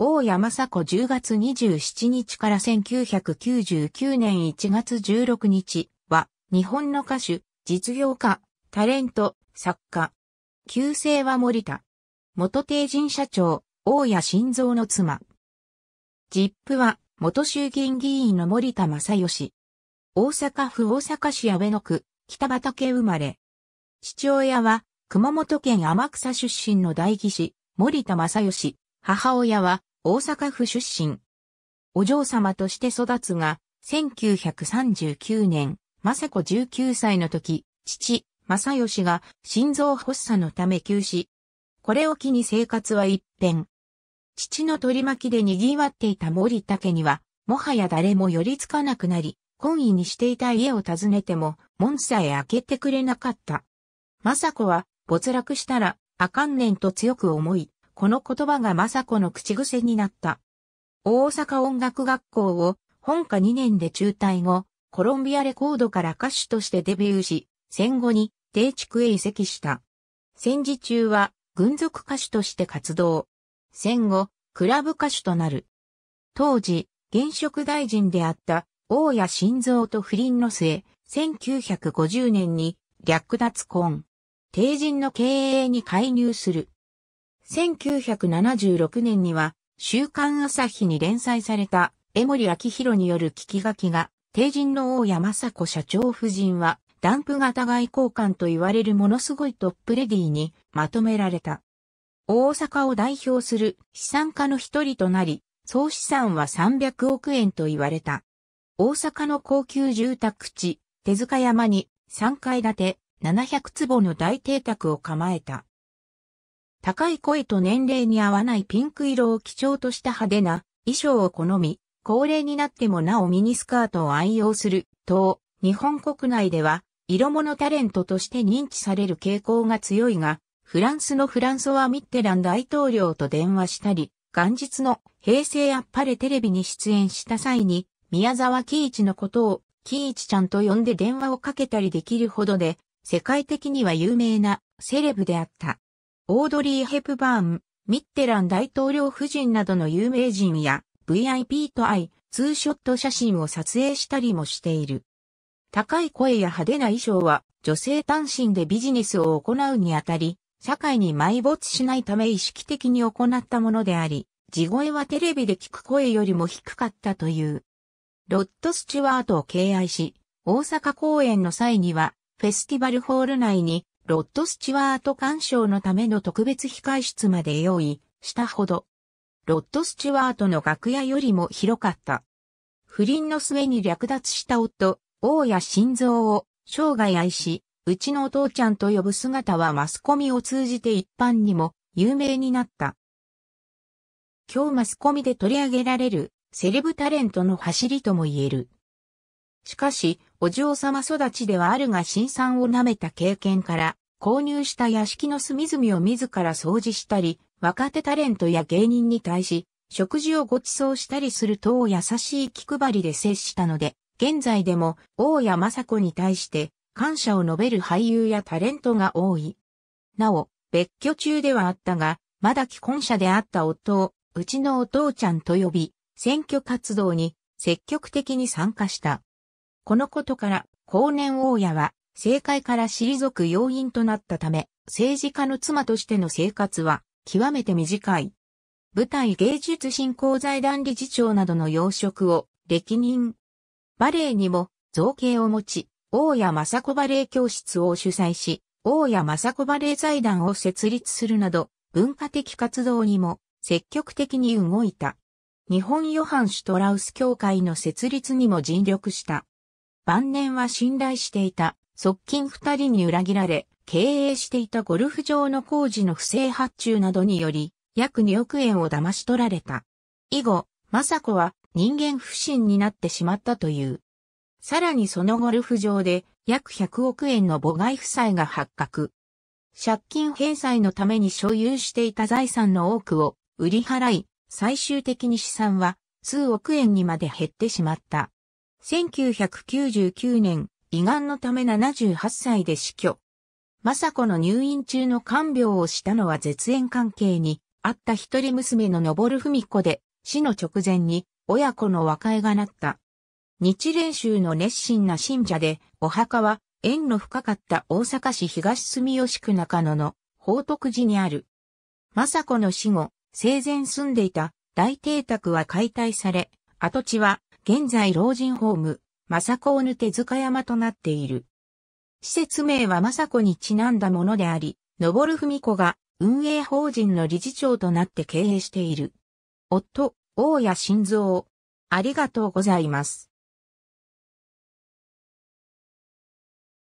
大山佐子10月27日から1999年1月16日は、日本の歌手、実業家、タレント、作家。旧姓は森田。元定人社長、大谷晋三の妻。ジップは、元衆議院議員の森田正義。大阪府大阪市阿部野区、北畠生まれ。父親は、熊本県天草出身の大義士、森田正義。母親は、大阪府出身。お嬢様として育つが、1939年、雅子19歳の時、父、正義が心臓発作のため急死。これを機に生活は一変。父の取り巻きで賑わっていた森田家には、もはや誰も寄りつかなくなり、懇意にしていた家を訪ねても、門さえ開けてくれなかった。雅子は、没落したら、あかんねんと強く思い、この言葉が雅子の口癖になった。大阪音楽学校を本科2年で中退後、コロンビアレコードから歌手としてデビューし、戦後に定築へ移籍した。戦時中は軍属歌手として活動。戦後、クラブ歌手となる。当時、現職大臣であった大谷晋三と不倫の末、1950年に略奪婚。定人の経営に介入する。1976年には、週刊朝日に連載された、江森明宏による聞き書きが、定人の大山雅子社長夫人は、ダンプ型外交官と言われるものすごいトップレディにまとめられた。大阪を代表する資産家の一人となり、総資産は300億円と言われた。大阪の高級住宅地、手塚山に3階建て700坪の大邸宅を構えた。高い声と年齢に合わないピンク色を基調とした派手な衣装を好み、高齢になってもなおミニスカートを愛用する、と、日本国内では、色物タレントとして認知される傾向が強いが、フランスのフランソワ・ミッテラン大統領と電話したり、元日の平成あっぱれテレビに出演した際に、宮沢喜一のことを、喜一ちゃんと呼んで電話をかけたりできるほどで、世界的には有名なセレブであった。オードリー・ヘプバーン、ミッテラン大統領夫人などの有名人や VIP と会い、ツーショット写真を撮影したりもしている。高い声や派手な衣装は女性単身でビジネスを行うにあたり、社会に埋没しないため意識的に行ったものであり、地声はテレビで聞く声よりも低かったという。ロッド・スチュワートを敬愛し、大阪公演の際には、フェスティバルホール内にロッド・スチュワート鑑賞のための特別控室まで用意したほど、ロッド・スチュワートの楽屋よりも広かった。不倫の末に略奪した夫、大谷晋三を生涯愛し、うちのお父ちゃんと呼ぶ姿はマスコミを通じて一般にも有名になった。今日マスコミで取り上げられるセレブタレントの走りとも言える。しかし、お嬢様育ちではあるが辛酸を舐めた経験から、購入した屋敷の隅々を自ら掃除したり、若手タレントや芸人に対し、食事をご馳走したりする等を優しい気配りで接したので、現在でも大谷雅子に対して感謝を述べる俳優やタレントが多い。なお、別居中ではあったが、まだ既婚者であった夫を、うちのお父ちゃんと呼び、選挙活動に積極的に参加した。このことから、後年大家は、政界から退く要因となったため、政治家の妻としての生活は極めて短い。舞台芸術振興財団理事長などの要職を歴任。バレエにも造形を持ち、大谷雅子バレエ教室を主催し、大谷雅子バレエ財団を設立するなど、文化的活動にも積極的に動いた。日本ヨハン・シュトラウス協会の設立にも尽力した。晩年は信頼していた側近二人に裏切られ、経営していたゴルフ場の工事の不正発注などにより、約2億円を騙し取られた。以後、雅子は人間不信になってしまったという。さらにそのゴルフ場で約100億円の母外負債が発覚。借金返済のために所有していた財産の多くを売り払い、最終的に資産は数億円にまで減ってしまった。1999年、胃がんのため78歳で死去。政子の入院中の看病をしたのは絶縁関係にあった一人娘の昇文子で、死の直前に親子の和解がなった。日蓮宗の熱心な信者で、お墓は縁の深かった大阪市東住吉区中野の宝徳寺にある。政子の死後、生前住んでいた大邸宅は解体され、跡地は現在老人ホーム、政子を抜て塚山となっている。施設名は政子にちなんだものであり、のぼるふみ子が運営法人の理事長となって経営している。夫、大谷晋三。ありがとうございます。